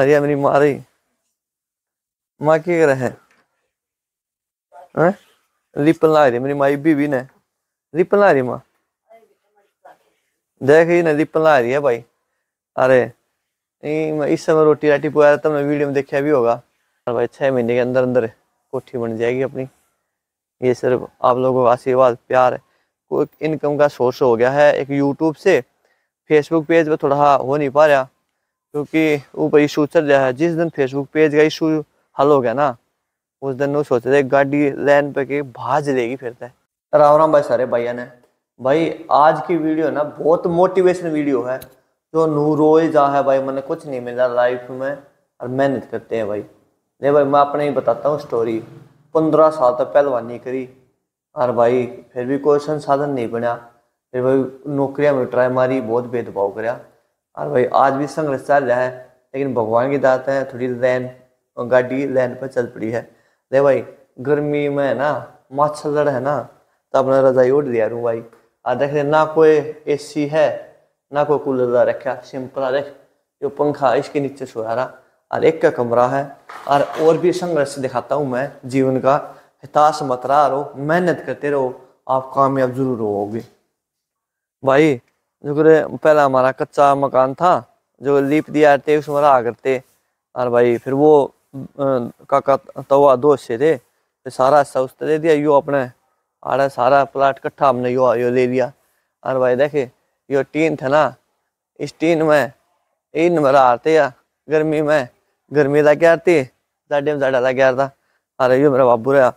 अरे मेरी माँ रही माँ क्या कर है रिपन ला रही मेरी माई बीबी ने रिपन ला रही माँ देख ही ना रिपन ला रही है भाई अरे इस समय रोटी राटी पुआ मैं वीडियो में देखा भी होगा और भाई छः महीने के अंदर अंदर कोठी बन जाएगी अपनी ये सिर्फ आप लोगों का आशीर्वाद प्यार कोई इनकम का सोर्स हो गया है एक यूट्यूब से फेसबुक पेज पर थोड़ा हो नहीं पा रहा क्योंकि ऊपर इशू चल रहा है जिस दिन फेसबुक पेज का इशू हल हो गया ना उस दिन वो सोच रहे गाड़ी लाइन पे के भाज लेगी फिर है राम राम भाई सारे भैया ने भाई आज की वीडियो ना बहुत मोटिवेशन वीडियो है जो नू रोए जा है भाई मैंने कुछ नहीं मिला लाइफ में और मेहनत करते हैं भाई ले भाई मैं अपने ही बताता हूँ स्टोरी पंद्रह साल तक पहलवानी करी और भाई फिर भी कोई संसाधन नहीं बनया फिर भाई नौकरियाँ में ट्राई मारी बहुत भेदभाव कराया और भाई आज भी संघर्ष चल रहा है लेकिन भगवान की दात है थोड़ी लैन और गाड़ी लैन पर चल पड़ी है ले भाई गर्मी में ना मच्छर है ना तो अपना रजाई उठ दिया रू भाई और देख रहे ना कोई ए है ना कोई कूलर रखा सिंपल रख जो पंखा इसके नीचे सोया रहा और एक का कमरा है और और भी संघर्ष दिखाता हूँ मैं जीवन का हताश मतरा रहो मेहनत करते रहो आप कामयाब जरूर होोगे भाई जो पहला हमारा कच्चा मकान था जो लीप दिया थे उसमें रहा करते और भाई फिर वो काका तवा दो हिस्से थे फिर सारा हिस्सा उसने दे दिया यो अपने आड़ा सारा प्लाट इकट्ठा हमने यो यो ले लिया और भाई देखे यो टीन था ना इस टीन में इन में आते या गर्मी में गर्मी लगे आती जाडे में जाडा लगे आता अरे यो मेरा बाबू रहा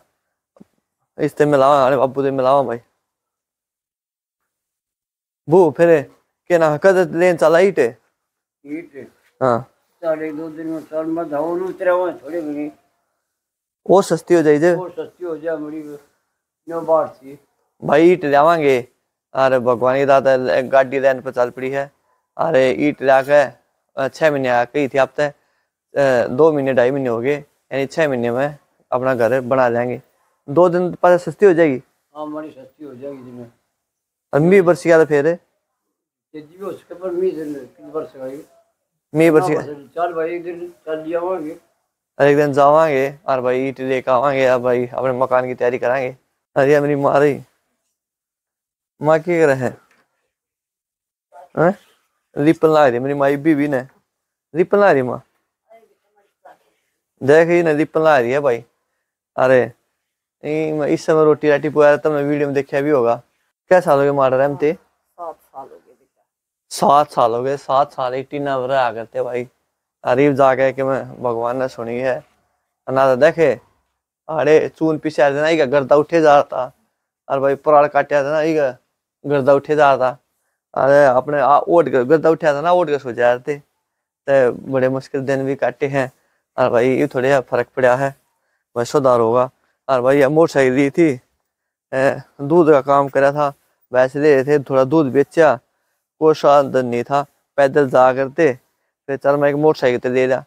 इससे मिलावा अरे बाबू से मिलावा भाई वो फिर के ना हकदत लेन चला ईटे ईटे हां साढ़े दो दिन में साल में धाव धावन उतरा हुआ थोड़े बने वो सस्ती हो जाए जे वो सस्ती हो जाए मरी नो बार थी भाई ईट लावांगे अरे भगवान की दाता गाड़ी लेन पर चल पड़ी है अरे ईट ला के छः महीने आ गई थी आप तक दो महीने ढाई महीने हो गए यानी छह महीने में अपना घर बना लेंगे दो दिन पर सस्ती हो जाएगी हाँ हमारी सस्ती हो जाएगी जी जिनमें ಮೀ ಬರ್ಸಿಗಾದ ಫೇರೆ जी उस पर मी बरस गई मी बरस गई चल भाई एक दिन चल जावांगे अरे एक दिन जावांगे और भाई ईट लेकर आवांगे और भाई अपने मकान की तैयारी कराएंगे अरे हाँ? मेरी माँ रही माँ क्या करे है हैं रिपन ला रही मेरी माई बीबी ने रिपन ला रही माँ देख ही ना रिपन ला रही है भाई अरे इस समय रोटी राटी पुआ तुमने वीडियो में देखा भी होगा क्या साल हो गए मार रहे हम ते सात साल हो गए सात साल हो गए सात साल इट्टी ना भरा आ करते भाई तारीफ जा गए कि मैं भगवान ने सुनी है ना देखे अरे चून पीछे आ देना गर्दा उठे जा रहा था अरे भाई पुराड़ काटे देना ही गर्दा उठे जा रहा था अरे अपने ओट कर गर्दा उठा था ना ओट कर सो रहे थे बड़े मुश्किल दिन भी काटे हैं और भाई ये थोड़े फर्क पड़ा है वह सुधार होगा और भाई मोटरसाइकिल दी थी दूध का काम करा था वैसे ले रहे थे थोड़ा दूध बेचा कुछ आमदन नहीं था पैदल जा करते फिर चल मैं एक मोटरसाइकिल ले लिया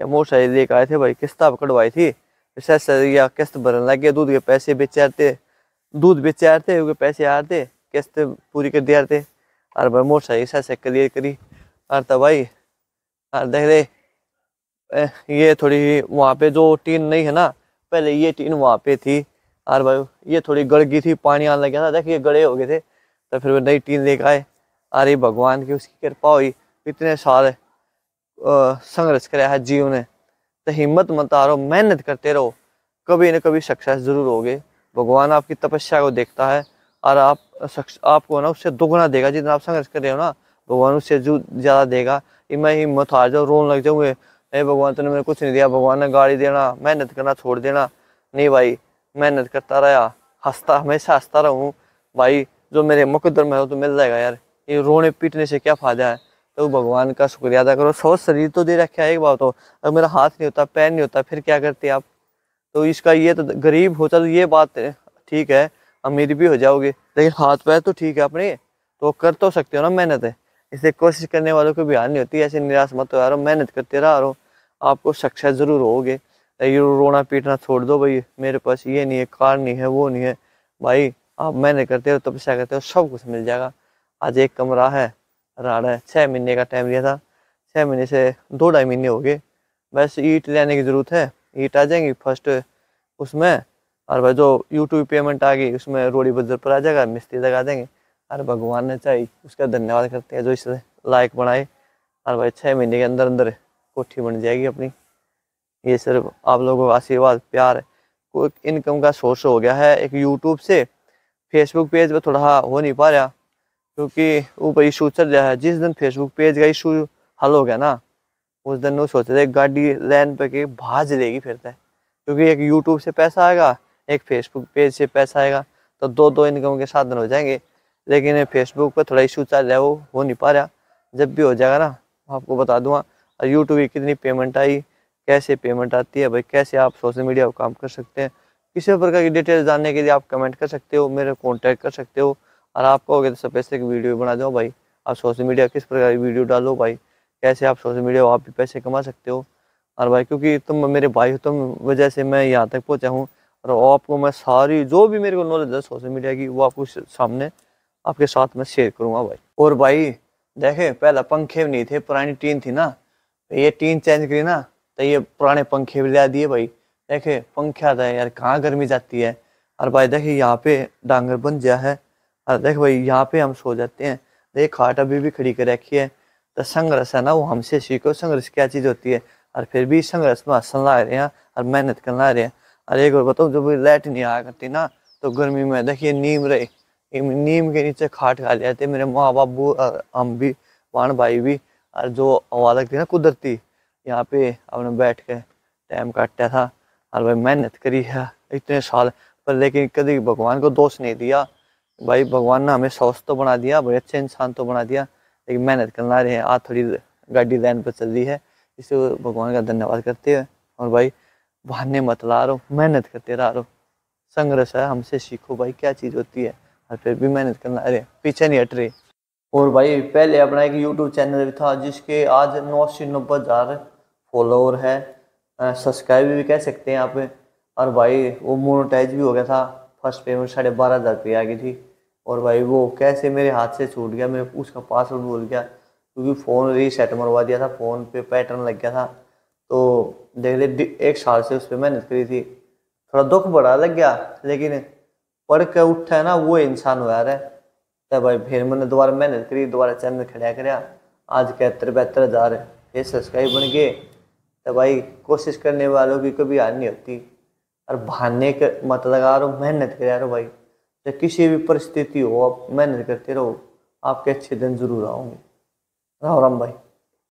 या मोटरसाइकिल लेकर आए थे भाई किस्त कटवाई थी फिर सर या किस्त भरने लग गया दूध के पैसे बेचे आते दूध बेचे आते उनके पैसे आते किस्त पूरी कर दिया आते और भाई मोटरसाइकिल सर से क्लियर करी और तब भाई और देख रहे ये थोड़ी वहाँ पे जो टीन नहीं है ना पहले ये टीन वहाँ पे थी और भाई ये थोड़ी गड़ गई थी पानी आने लग गया था देखिए गड़े हो गए थे तो फिर वो नई टीन लेकर आए अरे भगवान की उसकी कृपा हुई इतने साल संघर्ष कराया है जीव ने तो हिम्मत मत हारो मेहनत करते रहो कभी ना कभी सक्सेस जरूर होगे भगवान आपकी तपस्या को देखता है और आप आपको ना उससे दोगुना देगा जितना आप संघर्ष कर रहे हो ना भगवान उससे जो ज़्यादा देगा मैं हिम्मत हार जाऊँ रोन लग जाऊँगे नहीं भगवान तूने मेरे कुछ नहीं दिया भगवान ने गाड़ी देना मेहनत करना छोड़ देना नहीं भाई मेहनत करता रहा हंसता हमेशा हंसता रहूँ भाई जो मेरे मुकदर में हो तो मिल जाएगा यार ये रोने पीटने से क्या फ़ायदा है तो भगवान का शुक्रिया अदा करो सौ शरीर तो दे रखा है एक बात तो अगर मेरा हाथ नहीं होता पैर नहीं होता फिर क्या करते आप तो इसका ये तो गरीब होता तो ये बात ठीक है अमीर भी हो जाओगे लेकिन हाथ पैर तो ठीक है अपने तो कर तो सकते हो ना मेहनत है इसलिए कोशिश करने वालों को भी हार नहीं होती ऐसे निराश मत हो यार मेहनत करते रहो आपको सक्सेस ज़रूर होगे ये रोना पीटना छोड़ दो भाई मेरे पास ये नहीं है कार नहीं है वो नहीं है भाई आप मैंने करते हो तपस्या करते हो सब कुछ मिल जाएगा आज एक कमरा है राड़ा है छः महीने का टाइम लिया था छः महीने से दो ढाई महीने हो गए बस ईट लेने की ज़रूरत है ईट आ जाएंगी फर्स्ट उसमें और भाई जो यूट्यूब पेमेंट आ गई उसमें रोड़ी बजर पर आ जाएगा मिस्त्री लगा देंगे और भगवान ने चाहिए उसका धन्यवाद करते हैं जो इस लायक बनाए और भाई छः महीने के अंदर अंदर कोठी बन जाएगी अपनी ये सिर्फ आप लोगों का आशीर्वाद प्यार इनकम का सोर्स हो गया है एक यूट्यूब से फेसबुक पेज पर थोड़ा हो नहीं पा रहा क्योंकि ऊपर इशू चल रहा है जिस दिन फेसबुक पेज का इशू हल हो गया ना उस दिन वो सोच रहे गाड़ी लैन पर के भाज लेगी फिर तय क्योंकि एक यूट्यूब से पैसा आएगा एक फेसबुक पेज से पैसा आएगा तो दो दो इनकम के साधन हो जाएंगे लेकिन फेसबुक पर थोड़ा इशू चल रहा है वो हो नहीं पा रहा जब भी हो जाएगा ना आपको बता दूँगा और यूट्यूब की कितनी पेमेंट आई कैसे पेमेंट आती है भाई कैसे आप सोशल मीडिया पर काम कर सकते हैं किसी प्रकार की डिटेल जानने के लिए आप कमेंट कर सकते हो मेरे कॉन्टैक्ट कर सकते हो और आप कहोगे तो सब पैसे की वीडियो बना दो भाई आप सोशल मीडिया किस प्रकार की वीडियो डालो भाई कैसे आप सोशल मीडिया आप भी पैसे कमा सकते हो और भाई क्योंकि तुम मेरे भाई हो तुम वजह से मैं यहाँ तक पहुँचा हूँ और आपको मैं सारी जो भी मेरे को नॉलेज है सोशल मीडिया की वो आपको सामने आपके साथ में शेयर करूँगा भाई और भाई देखे पहला पंखे नहीं थे पुरानी टीन थी ना ये टीन चेंज करी ना तो ये पुराने पंखे भी ला दिए भाई देखे पंखे था तो यार कहाँ गर्मी जाती है और भाई देखे यहाँ पे डांगर बन गया है और देख भाई यहाँ पे हम सो जाते हैं देख खाट अभी भी खड़ी कर रखी है तो संघर्ष है ना वो हमसे सीखो संघर्ष क्या चीज़ होती है और फिर भी संघर्ष में हंसन ला रहे हैं और मेहनत कर ला रहे हैं और एक और बताओ जब लाइट नहीं आया करती ना तो गर्मी में देखिए नीम रहे नीम के नीचे खाट खा लेते मेरे माँ बाबू हम भी वाण भाई भी और जो हवा लगती है ना कुदरती यहाँ पे अपने बैठ के टाइम काटा था और भाई मेहनत करी है इतने साल पर लेकिन कभी भगवान को दोष नहीं दिया भाई भगवान ने हमें सोच तो बना दिया बड़े अच्छे इंसान तो बना दिया लेकिन मेहनत करना रहे आज थोड़ी गाड़ी लाइन पर चल रही है इसे भगवान का धन्यवाद करते हैं और भाई बहाने मत ला रो मेहनत करते रह रहो संघर्ष है हमसे सीखो भाई क्या चीज़ होती है और फिर भी मेहनत करना रहे पीछे नहीं हट रहे और भाई पहले अपना एक यूट्यूब चैनल भी था जिसके आज नौ से नब्बे हज़ार फॉलोअर है सब्सक्राइब भी कह सकते हैं आप और भाई वो मोनोटाइज भी हो गया था फर्स्ट पेमेंट साढ़े बारह हज़ार रुपये आ गई थी और भाई वो कैसे मेरे हाथ से छूट गया मैं उसका पासवर्ड भूल गया क्योंकि फ़ोन रीसेट मरवा दिया था फ़ोन पे पैटर्न लग गया था तो देख ले एक साल से उस पर मेहनत करी थी थोड़ा दुख बड़ा लग गया लेकिन पढ़ के उठा है ना वो इंसान रहा है तो भाई फिर मैंने दोबारा मेहनत करी दोबारा चैनल खड़ा कराया आज कहते बहत्तर हज़ार ये सब्सक्राइब बन गए तो भाई कोशिश करने वालों की कभी हार नहीं होती और भाने के मत लगा रहो मेहनत कर रहो भाई जब किसी भी परिस्थिति हो आप मेहनत करते रहो आपके अच्छे दिन ज़रूर आओगे राम राम भाई